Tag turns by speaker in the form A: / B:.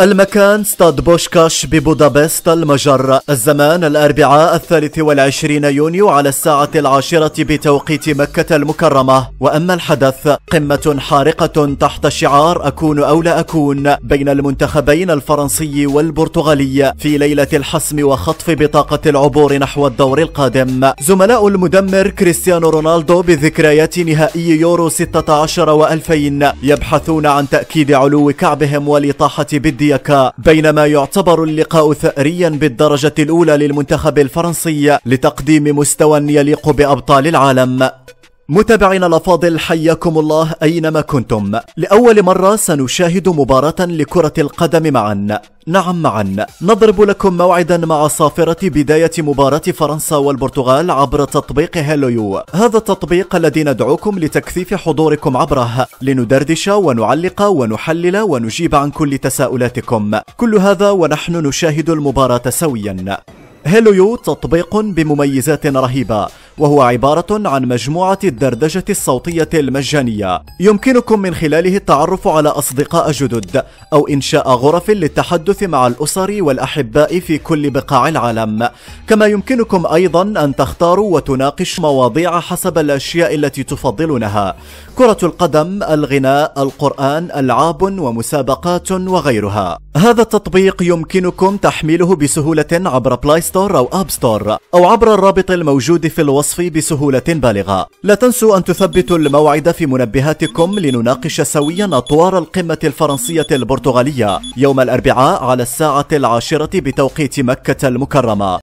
A: المكان ستاد بوشكاش ببودابست المجرة الزمان الأربعاء الثالث والعشرين يونيو على الساعة العاشرة بتوقيت مكة المكرمة وأما الحدث قمة حارقة تحت شعار أكون أو لا أكون بين المنتخبين الفرنسي والبرتغالي في ليلة الحسم وخطف بطاقة العبور نحو الدور القادم زملاء المدمر كريستيانو رونالدو بذكريات نهائي يورو 16 و2000 يبحثون عن تأكيد علو كعبهم والإطاحة بالدين بلجيكا بينما يعتبر اللقاء ثأريا بالدرجة الأولى للمنتخب الفرنسي لتقديم مستوى يليق بأبطال العالم متابعينا الافاضل حياكم الله اينما كنتم لاول مره سنشاهد مباراه لكره القدم معا نعم معا نضرب لكم موعدا مع صافرة بداية مباراة فرنسا والبرتغال عبر تطبيق هالويو هذا التطبيق الذي ندعوكم لتكثيف حضوركم عبره لندردش ونعلق ونحلل ونجيب عن كل تساؤلاتكم كل هذا ونحن نشاهد المباراة سويا هيلو يو تطبيق بمميزات رهيبة وهو عبارة عن مجموعة الدردجة الصوتية المجانية يمكنكم من خلاله التعرف على أصدقاء جدد أو إنشاء غرف للتحدث مع الأسر والأحباء في كل بقاع العالم كما يمكنكم أيضا أن تختاروا وتناقش مواضيع حسب الأشياء التي تفضلونها كرة القدم، الغناء، القرآن، ألعاب ومسابقات وغيرها هذا التطبيق يمكنكم تحميله بسهولة عبر بلاي ستور أو أب ستور أو عبر الرابط الموجود في الوصف بسهولة بالغة لا تنسوا أن تثبتوا الموعد في منبهاتكم لنناقش سويا أطوار القمة الفرنسية البرتغالية يوم الأربعاء على الساعة العاشرة بتوقيت مكة المكرمة